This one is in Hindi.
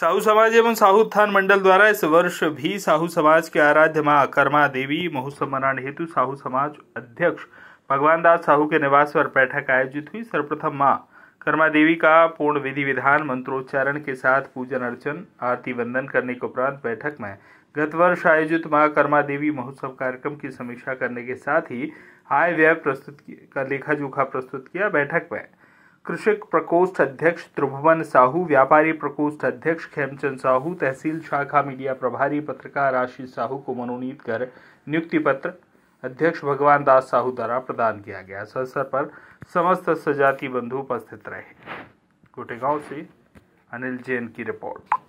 साहू समाज एवं साहू उत्थान मंडल द्वारा इस वर्ष भी साहू समाज के आराध्य माँ कर्मा देवी महोत्सव हेतु साहू समाज अध्यक्ष भगवान दास साहू के निवास पर बैठक आयोजित हुई सर्वप्रथम माँ कर्मा देवी का पूर्ण विधि विधान मंत्रोच्चारण के साथ पूजन अर्चन आरती वंदन करने के उपरांत बैठक में गत वर्ष आयोजित माँ कर्मा देवी महोत्सव कार्यक्रम की समीक्षा करने के साथ ही आय व्यय प्रस्तुत का लेखा जोखा प्रस्तुत किया बैठक में कृषक प्रकोष्ठ अध्यक्ष त्रिभुवन साहू व्यापारी प्रकोष्ठ अध्यक्ष खेमचंद साहू तहसील शाखा मीडिया प्रभारी पत्रकार आशीष साहू को मनोनीत कर नियुक्ति पत्र अध्यक्ष भगवान दास साहू द्वारा प्रदान किया गया इस अवसर पर समस्त सजाति बंधु उपस्थित रहे कोटेगांव से अनिल जैन की रिपोर्ट